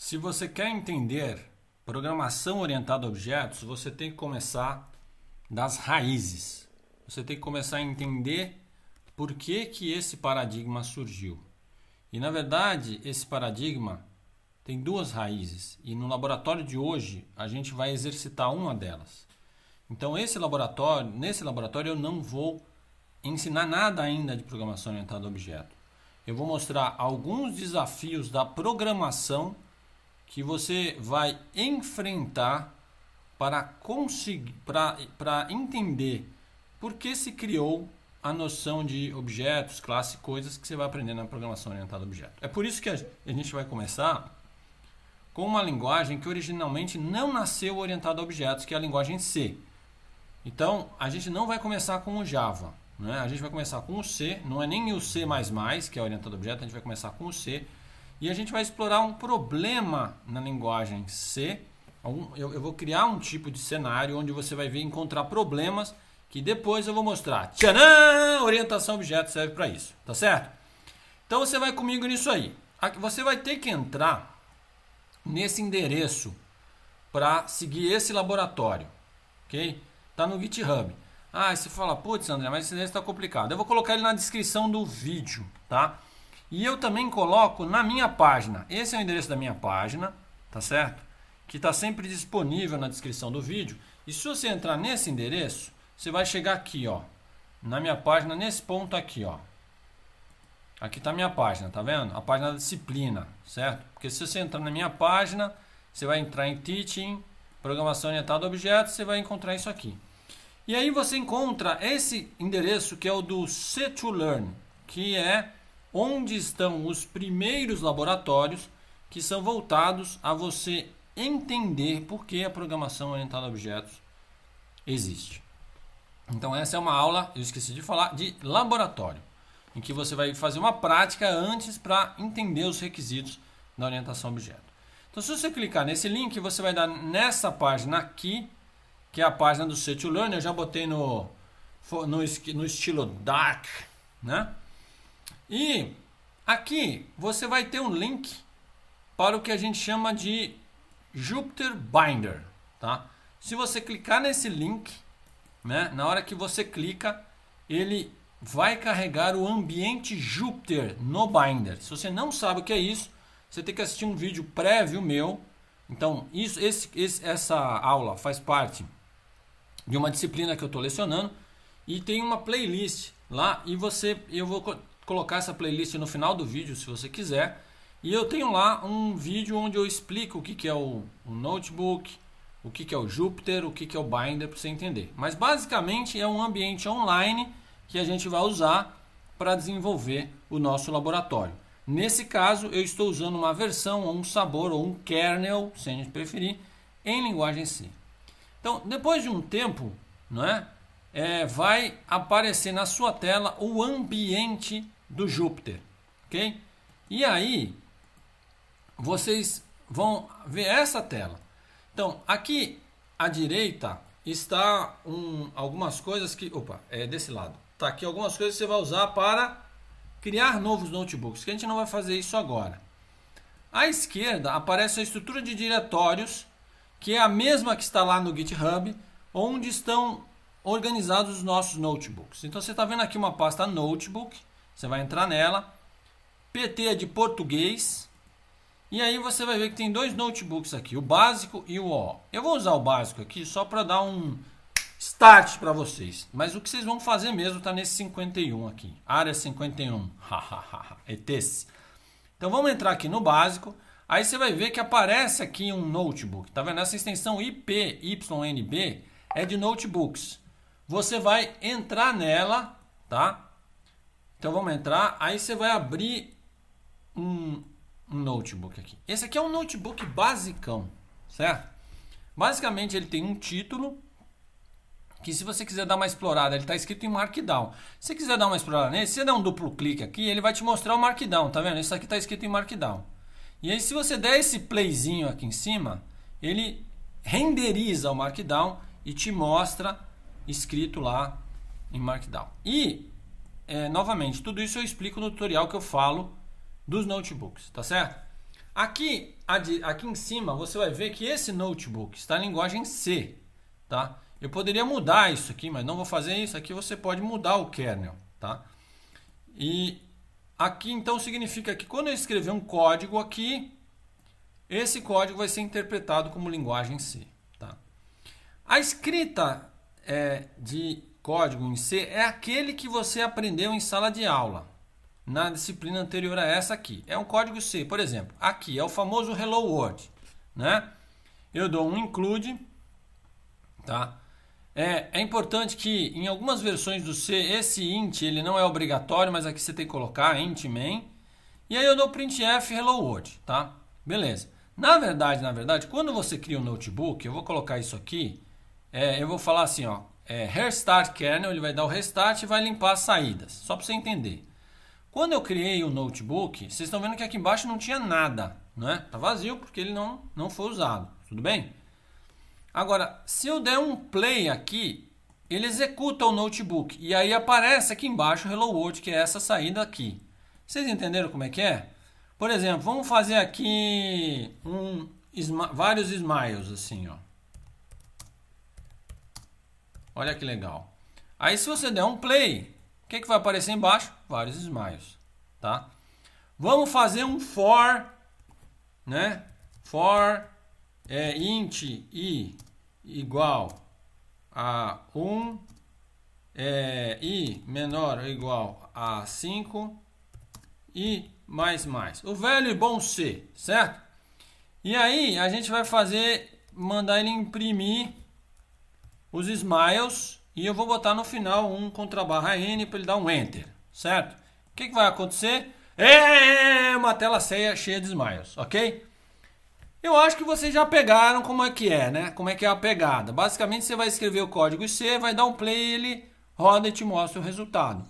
Se você quer entender programação orientada a objetos, você tem que começar das raízes. Você tem que começar a entender por que, que esse paradigma surgiu. E na verdade, esse paradigma tem duas raízes e no laboratório de hoje a gente vai exercitar uma delas. Então esse laboratório, nesse laboratório eu não vou ensinar nada ainda de programação orientada a objeto. Eu vou mostrar alguns desafios da programação que você vai enfrentar para conseguir para entender por que se criou a noção de objetos, classe, coisas que você vai aprender na programação orientada a objeto. É por isso que a gente vai começar com uma linguagem que originalmente não nasceu orientada a objetos, que é a linguagem C. Então, a gente não vai começar com o Java, né? A gente vai começar com o C, não é nem o C++, que é orientado a objetos, a gente vai começar com o C, e a gente vai explorar um problema na linguagem C. eu vou criar um tipo de cenário onde você vai ver encontrar problemas que depois eu vou mostrar. Tchanã! Orientação objeto serve para isso, tá certo? Então você vai comigo nisso aí. Você vai ter que entrar nesse endereço para seguir esse laboratório, ok? Tá no GitHub. Ah, você fala, putz, André, mas esse endereço está complicado. Eu vou colocar ele na descrição do vídeo, tá? E eu também coloco na minha página. Esse é o endereço da minha página, tá certo? Que está sempre disponível na descrição do vídeo. E se você entrar nesse endereço, você vai chegar aqui, ó. Na minha página, nesse ponto aqui, ó. Aqui está a minha página, tá vendo? A página da disciplina, certo? Porque se você entrar na minha página, você vai entrar em Teaching, Programação Orientada a Objetos, você vai encontrar isso aqui. E aí você encontra esse endereço que é o do C2Learn, que é onde estão os primeiros laboratórios que são voltados a você entender por que a programação orientada a objetos existe. Então essa é uma aula, eu esqueci de falar, de laboratório, em que você vai fazer uma prática antes para entender os requisitos da orientação a objeto. Então se você clicar nesse link, você vai dar nessa página aqui, que é a página do c 2 Learn, eu já botei no, no, no estilo Dark, né? E aqui você vai ter um link para o que a gente chama de Jupyter Binder, tá? Se você clicar nesse link, né, na hora que você clica, ele vai carregar o ambiente Jupyter no Binder. Se você não sabe o que é isso, você tem que assistir um vídeo prévio meu. Então, isso, esse, esse, essa aula faz parte de uma disciplina que eu estou lecionando e tem uma playlist lá e você eu vou colocar essa playlist no final do vídeo, se você quiser. E eu tenho lá um vídeo onde eu explico o que, que é o, o notebook, o que, que é o Jupyter, o que, que é o Binder, para você entender. Mas basicamente é um ambiente online que a gente vai usar para desenvolver o nosso laboratório. Nesse caso, eu estou usando uma versão, ou um sabor, ou um kernel, se a gente preferir, em linguagem C. Então, depois de um tempo, não é? É, vai aparecer na sua tela o ambiente do Júpiter, ok? E aí, vocês vão ver essa tela. Então, aqui à direita está um, algumas coisas que... Opa, é desse lado. Tá aqui algumas coisas que você vai usar para criar novos notebooks, que a gente não vai fazer isso agora. À esquerda aparece a estrutura de diretórios, que é a mesma que está lá no GitHub, onde estão organizados os nossos notebooks. Então você está vendo aqui uma pasta notebook, você vai entrar nela. PT é de português. E aí você vai ver que tem dois notebooks aqui, o básico e o O. Eu vou usar o básico aqui só para dar um start para vocês. Mas o que vocês vão fazer mesmo está nesse 51 aqui, área 51. ETs. É então vamos entrar aqui no básico. Aí você vai ver que aparece aqui um notebook. Tá vendo? Essa extensão IPYNB é de notebooks. Você vai entrar nela, tá? Então vamos entrar, aí você vai abrir um, um notebook aqui. Esse aqui é um notebook basicão, certo? Basicamente ele tem um título que se você quiser dar uma explorada, ele está escrito em Markdown. Se você quiser dar uma explorada nele, se você der um duplo clique aqui, ele vai te mostrar o Markdown, tá vendo? Isso aqui está escrito em Markdown. E aí se você der esse playzinho aqui em cima, ele renderiza o Markdown e te mostra escrito lá em Markdown. E é, novamente, tudo isso eu explico no tutorial que eu falo dos notebooks, tá certo? Aqui, aqui em cima você vai ver que esse notebook está em linguagem C, tá? Eu poderia mudar isso aqui, mas não vou fazer isso. Aqui você pode mudar o kernel, tá? E aqui então significa que quando eu escrever um código aqui, esse código vai ser interpretado como linguagem C, tá? A escrita é, de código em C é aquele que você aprendeu em sala de aula, na disciplina anterior a essa aqui. É um código C, por exemplo, aqui é o famoso Hello World, né? Eu dou um include, tá? É, é importante que em algumas versões do C esse int ele não é obrigatório, mas aqui você tem que colocar int main. E aí eu dou printf hello world, tá? Beleza. Na verdade, na verdade, quando você cria um notebook, eu vou colocar isso aqui, é, eu vou falar assim, ó, é, restart kernel, ele vai dar o restart e vai limpar as saídas, só para você entender. Quando eu criei o notebook, vocês estão vendo que aqui embaixo não tinha nada, né? Tá vazio porque ele não, não foi usado, tudo bem? Agora, se eu der um play aqui, ele executa o notebook e aí aparece aqui embaixo o Hello World, que é essa saída aqui. Vocês entenderam como é que é? Por exemplo, vamos fazer aqui um, vários smiles assim, ó. Olha que legal. Aí se você der um play, o que, que vai aparecer embaixo? Vários smiles, tá? Vamos fazer um for, né? For é int i igual a 1 é, i menor ou igual a 5 e mais mais. O velho e bom C, certo? E aí a gente vai fazer, mandar ele imprimir os smiles e eu vou botar no final um contra barra N para ele dar um Enter, certo? O que, que, vai acontecer? É uma tela cheia de smiles, ok? Eu acho que vocês já pegaram como é que é, né? Como é que é a pegada. Basicamente, você vai escrever o código C, vai dar um play, ele roda e te mostra o resultado.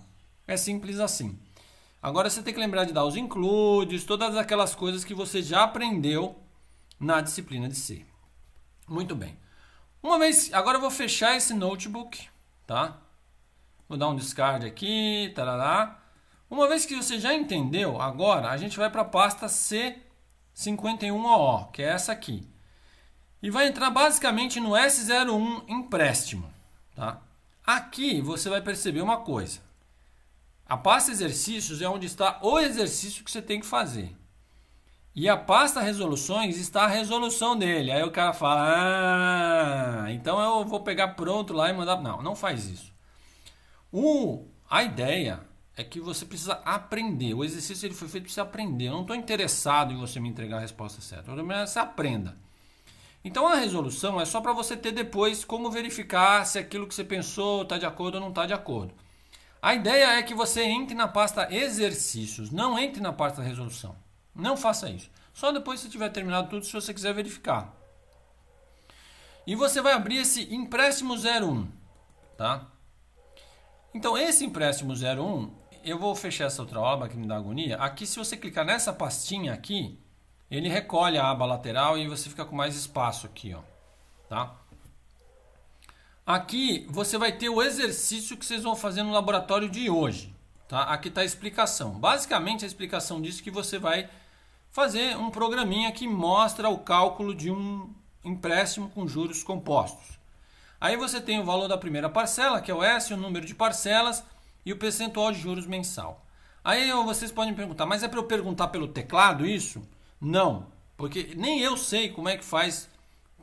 É simples assim. Agora você tem que lembrar de dar os includes, todas aquelas coisas que você já aprendeu na disciplina de C. Muito bem. Uma vez, agora eu vou fechar esse notebook, tá? Vou dar um discard aqui, tarará. Uma vez que você já entendeu, agora a gente vai para a pasta C51OO, que é essa aqui. E vai entrar basicamente no S01 empréstimo, tá? Aqui você vai perceber uma coisa. A pasta exercícios é onde está o exercício que você tem que fazer. E a pasta resoluções está a resolução dele. Aí o cara fala: Ah, então eu vou pegar pronto lá e mandar. Não, não faz isso. Um, a ideia é que você precisa aprender. O exercício ele foi feito para você aprender. Eu não estou interessado em você me entregar a resposta certa. Eu quero você aprenda. Então a resolução é só para você ter depois como verificar se aquilo que você pensou está de acordo ou não está de acordo. A ideia é que você entre na pasta exercícios, não entre na pasta resolução. Não faça isso. Só depois que tiver terminado tudo, se você quiser verificar. E você vai abrir esse empréstimo 01, tá? Então, esse empréstimo 01, eu vou fechar essa outra aba que me dá agonia. Aqui, se você clicar nessa pastinha aqui, ele recolhe a aba lateral e você fica com mais espaço aqui, ó, tá? Aqui você vai ter o exercício que vocês vão fazer no laboratório de hoje, tá? Aqui está a explicação. Basicamente, a explicação disso é que você vai fazer um programinha que mostra o cálculo de um empréstimo com juros compostos. Aí você tem o valor da primeira parcela, que é o S, o número de parcelas e o percentual de juros mensal. Aí vocês podem me perguntar, mas é para eu perguntar pelo teclado isso? Não, porque nem eu sei como é que faz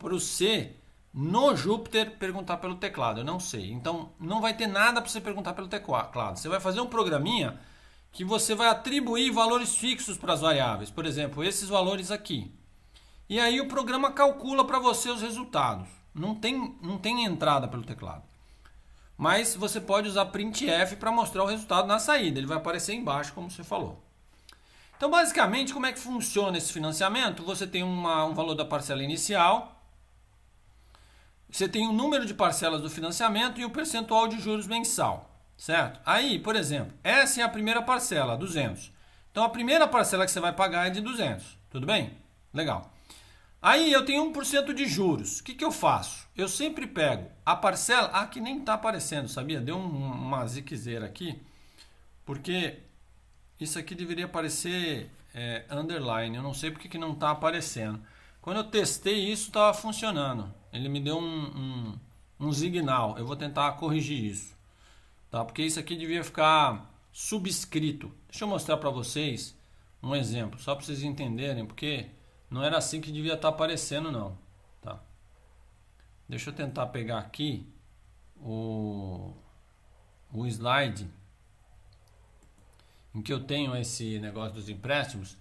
para o C no Júpiter perguntar pelo teclado, eu não sei. Então não vai ter nada para você perguntar pelo teclado. Você vai fazer um programinha que você vai atribuir valores fixos para as variáveis, por exemplo, esses valores aqui. E aí o programa calcula para você os resultados. Não tem, não tem entrada pelo teclado. Mas você pode usar printf para mostrar o resultado na saída. Ele vai aparecer embaixo, como você falou. Então, basicamente, como é que funciona esse financiamento? Você tem uma, um valor da parcela inicial, você tem o número de parcelas do financiamento e o percentual de juros mensal certo? Aí, por exemplo, essa é a primeira parcela, 200. Então, a primeira parcela que você vai pagar é de 200, tudo bem? Legal. Aí, eu tenho 1% de juros. O que, que eu faço? Eu sempre pego a parcela... Ah, que nem está aparecendo, sabia? Deu um, uma ziquezeira aqui, porque isso aqui deveria aparecer é, underline. Eu não sei porque que não está aparecendo. Quando eu testei isso, estava funcionando. Ele me deu um, um, um signal. Eu vou tentar corrigir isso tá? Porque isso aqui devia ficar subscrito. Deixa eu mostrar para vocês um exemplo, só para vocês entenderem, porque não era assim que devia estar tá aparecendo não, tá? Deixa eu tentar pegar aqui o, o slide em que eu tenho esse negócio dos empréstimos,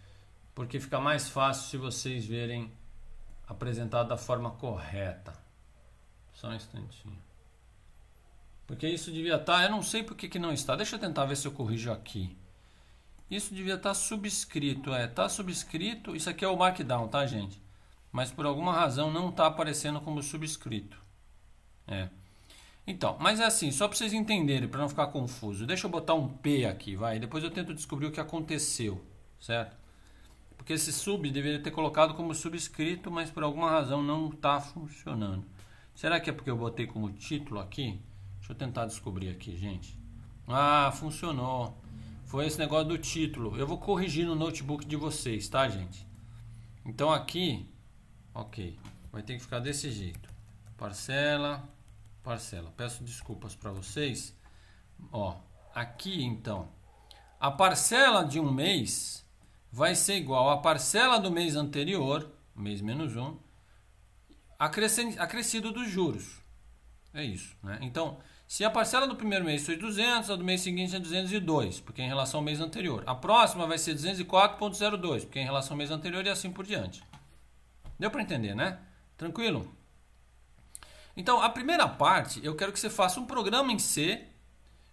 porque fica mais fácil se vocês verem apresentado da forma correta. Só um instantinho. Porque isso devia estar, tá, eu não sei por que, que não está. Deixa eu tentar ver se eu corrijo aqui. Isso devia estar tá subscrito, é, tá subscrito. Isso aqui é o Markdown, tá, gente? Mas por alguma razão não está aparecendo como subscrito. É. Então, mas é assim, só para vocês entenderem, para não ficar confuso. Deixa eu botar um P aqui, vai. Depois eu tento descobrir o que aconteceu, certo? Porque esse sub deveria ter colocado como subscrito, mas por alguma razão não está funcionando. Será que é porque eu botei como título aqui? Deixa eu tentar descobrir aqui, gente. Ah, funcionou. Foi esse negócio do título. Eu vou corrigir no notebook de vocês, tá, gente? Então aqui, ok, vai ter que ficar desse jeito. Parcela, parcela. Peço desculpas para vocês. Ó, aqui então, a parcela de um mês vai ser igual à parcela do mês anterior, mês menos um, acrescido dos juros. É isso, né? Então, se a parcela do primeiro mês foi 200, a do mês seguinte é 202, porque é em relação ao mês anterior. A próxima vai ser 204.02, porque é em relação ao mês anterior e assim por diante. Deu para entender, né? Tranquilo? Então, a primeira parte, eu quero que você faça um programa em C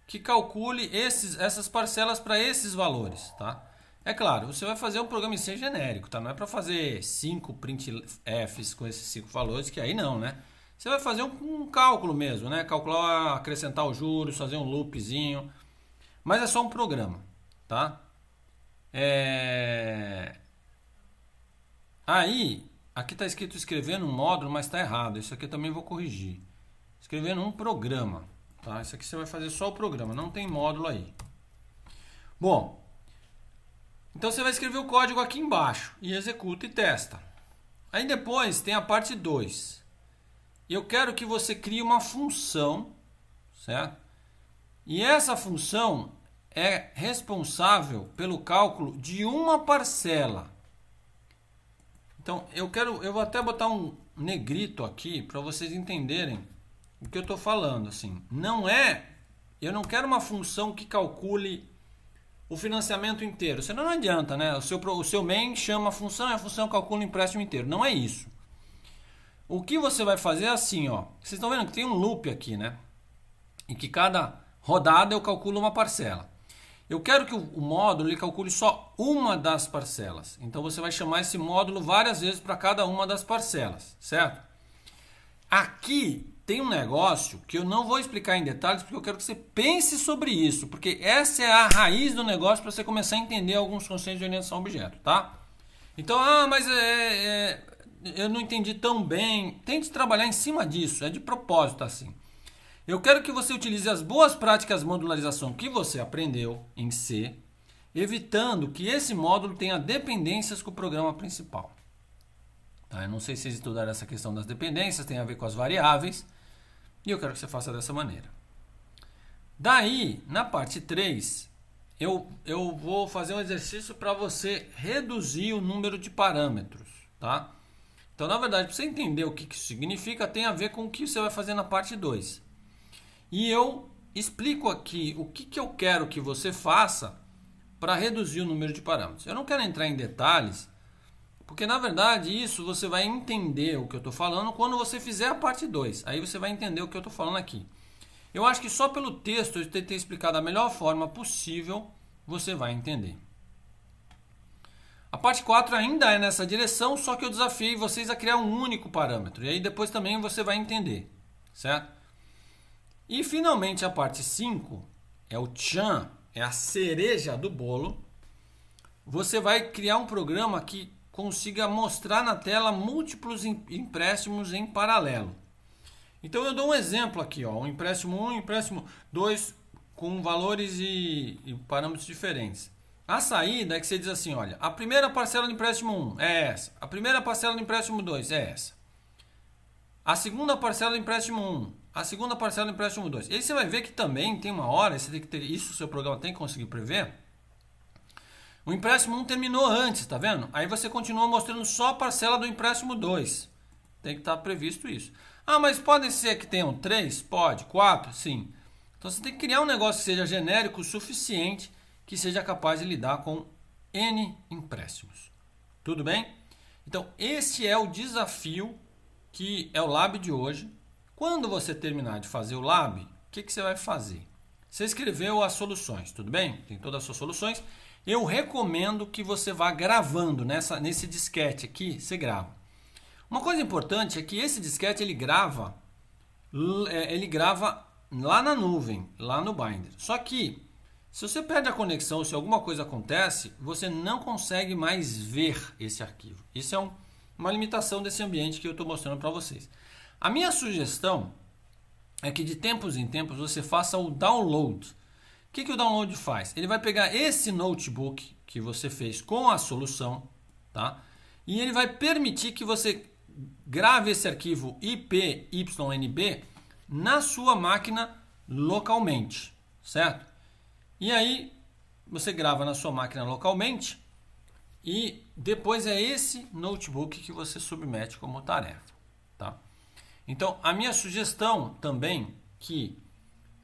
que calcule esses, essas parcelas para esses valores, tá? É claro, você vai fazer um programa em C genérico, tá? Não é para fazer 5 printfs com esses 5 valores, que aí não, né? Você vai fazer um, um cálculo mesmo, né? Calcular, acrescentar os juros, fazer um loopzinho. Mas é só um programa, tá? É... Aí, aqui está escrito escrevendo um módulo, mas está errado. Isso aqui eu também vou corrigir. Escrevendo um programa, tá? Isso aqui você vai fazer só o programa, não tem módulo aí. Bom, então você vai escrever o código aqui embaixo e executa e testa. Aí depois tem a parte 2 eu quero que você crie uma função, certo? E essa função é responsável pelo cálculo de uma parcela. Então, eu quero, eu vou até botar um negrito aqui para vocês entenderem o que eu estou falando. Assim, não é, eu não quero uma função que calcule o financiamento inteiro. Senão não adianta, né? O seu, o seu main chama a função e a função calcula o empréstimo inteiro. Não é isso. O que você vai fazer é assim, ó. Vocês estão vendo que tem um loop aqui, né? Em que cada rodada eu calculo uma parcela. Eu quero que o módulo ele calcule só uma das parcelas. Então você vai chamar esse módulo várias vezes para cada uma das parcelas, certo? Aqui tem um negócio que eu não vou explicar em detalhes porque eu quero que você pense sobre isso, porque essa é a raiz do negócio para você começar a entender alguns conceitos de orientação a objeto, tá? Então, ah, mas é, é, eu não entendi tão bem. Tente trabalhar em cima disso, é de propósito assim. Eu quero que você utilize as boas práticas de modularização que você aprendeu em C, evitando que esse módulo tenha dependências com o programa principal. Tá? Eu não sei se vocês estudaram essa questão das dependências, tem a ver com as variáveis, e eu quero que você faça dessa maneira. Daí, na parte 3, eu, eu vou fazer um exercício para você reduzir o número de parâmetros, tá? Então, na verdade, para você entender o que, isso significa, tem a ver com o que você vai fazer na parte 2. E eu explico aqui o que, que eu quero que você faça para reduzir o número de parâmetros. Eu não quero entrar em detalhes, porque na verdade isso você vai entender o que eu estou falando quando você fizer a parte 2. Aí você vai entender o que eu estou falando aqui. Eu acho que só pelo texto eu tentei explicar da melhor forma possível, você vai entender. A parte 4 ainda é nessa direção, só que eu desafiei vocês a criar um único parâmetro. E aí depois também você vai entender, certo? E finalmente a parte 5 é o tchan, é a cereja do bolo. Você vai criar um programa que consiga mostrar na tela múltiplos empréstimos em paralelo. Então eu dou um exemplo aqui, ó, um empréstimo 1, um empréstimo 2 com valores e, e parâmetros diferentes. A saída é que você diz assim, olha, a primeira parcela do empréstimo 1 é essa, a primeira parcela do empréstimo 2 é essa, a segunda parcela do empréstimo 1, a segunda parcela do empréstimo 2. E aí você vai ver que também tem uma hora, você tem que ter isso, o seu programa tem que conseguir prever. O empréstimo 1 terminou antes, tá vendo? Aí você continua mostrando só a parcela do empréstimo 2. Tem que estar tá previsto isso. Ah, mas pode ser que tenham 3? Pode. 4? Sim. Então você tem que criar um negócio que seja genérico o suficiente que seja capaz de lidar com N empréstimos. Tudo bem? Então, esse é o desafio que é o Lab de hoje. Quando você terminar de fazer o Lab, o que, que você vai fazer? Você escreveu as soluções, tudo bem? Tem todas as suas soluções. Eu recomendo que você vá gravando nessa, nesse disquete aqui, você grava. Uma coisa importante é que esse disquete ele grava, é, ele grava lá na nuvem, lá no Binder. Só que se você perde a conexão, se alguma coisa acontece, você não consegue mais ver esse arquivo. Isso é um, uma limitação desse ambiente que eu estou mostrando para vocês. A minha sugestão é que de tempos em tempos você faça o download. O que, que o download faz? Ele vai pegar esse notebook que você fez com a solução, tá? E ele vai permitir que você grave esse arquivo IPYNB na sua máquina localmente, certo? E aí você grava na sua máquina localmente e depois é esse notebook que você submete como tarefa, tá? Então a minha sugestão também que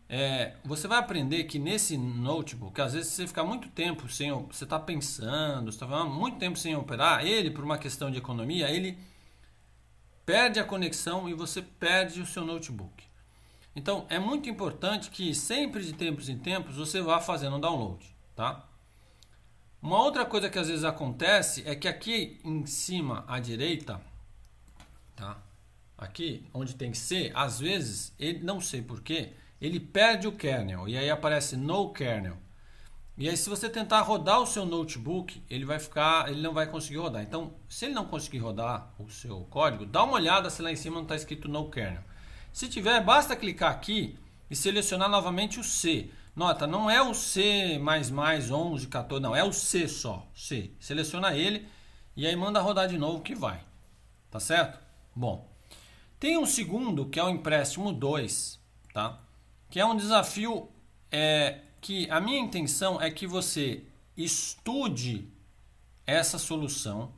é, você vai aprender que nesse notebook, às vezes você fica muito tempo sem, você está pensando, está muito tempo sem operar, ele por uma questão de economia, ele perde a conexão e você perde o seu notebook. Então é muito importante que sempre de tempos em tempos você vá fazendo um download, tá? Uma outra coisa que às vezes acontece é que aqui em cima à direita, tá? Aqui onde tem que ser, às vezes ele não sei porquê, ele perde o kernel e aí aparece no kernel. E aí se você tentar rodar o seu notebook, ele vai ficar, ele não vai conseguir rodar. Então, se ele não conseguir rodar o seu código, dá uma olhada se lá em cima não está escrito no kernel. Se tiver, basta clicar aqui e selecionar novamente o C. Nota, não é o C++, 11, 14, não, é o C só, C. Seleciona ele e aí manda rodar de novo que vai. Tá certo? Bom, tem um segundo que é o empréstimo 2, tá? Que é um desafio é, que a minha intenção é que você estude essa solução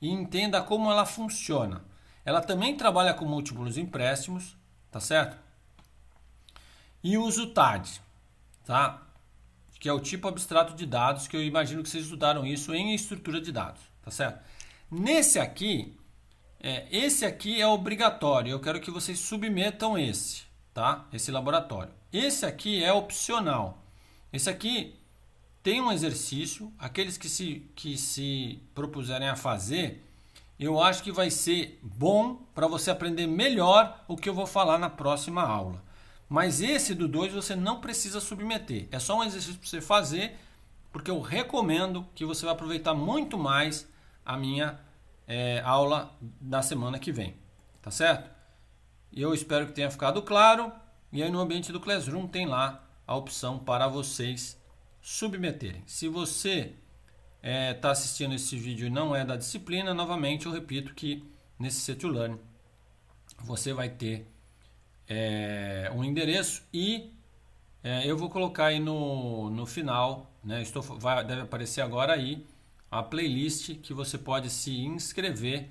e entenda como ela funciona. Ela também trabalha com múltiplos empréstimos, tá certo? E uso TAD, tá? Que é o tipo abstrato de dados que eu imagino que vocês estudaram isso em estrutura de dados, tá certo? Nesse aqui, é, esse aqui é obrigatório, eu quero que vocês submetam esse, tá? Esse laboratório. Esse aqui é opcional. Esse aqui tem um exercício, aqueles que se, que se propuserem a fazer, eu acho que vai ser bom para você aprender melhor o que eu vou falar na próxima aula. Mas esse do 2 você não precisa submeter, é só um exercício para você fazer, porque eu recomendo que você vá aproveitar muito mais a minha é, aula da semana que vem, tá certo? Eu espero que tenha ficado claro. E aí no ambiente do Classroom tem lá a opção para vocês submeterem. Se você está é, tá assistindo esse vídeo e não é da disciplina, novamente eu repito que nesse learn você vai ter é, um endereço e é, eu vou colocar aí no, no final, né, estou, vai, deve aparecer agora aí a playlist que você pode se inscrever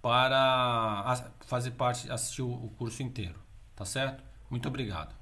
para fazer parte, assistir o curso inteiro, tá certo? Muito obrigado.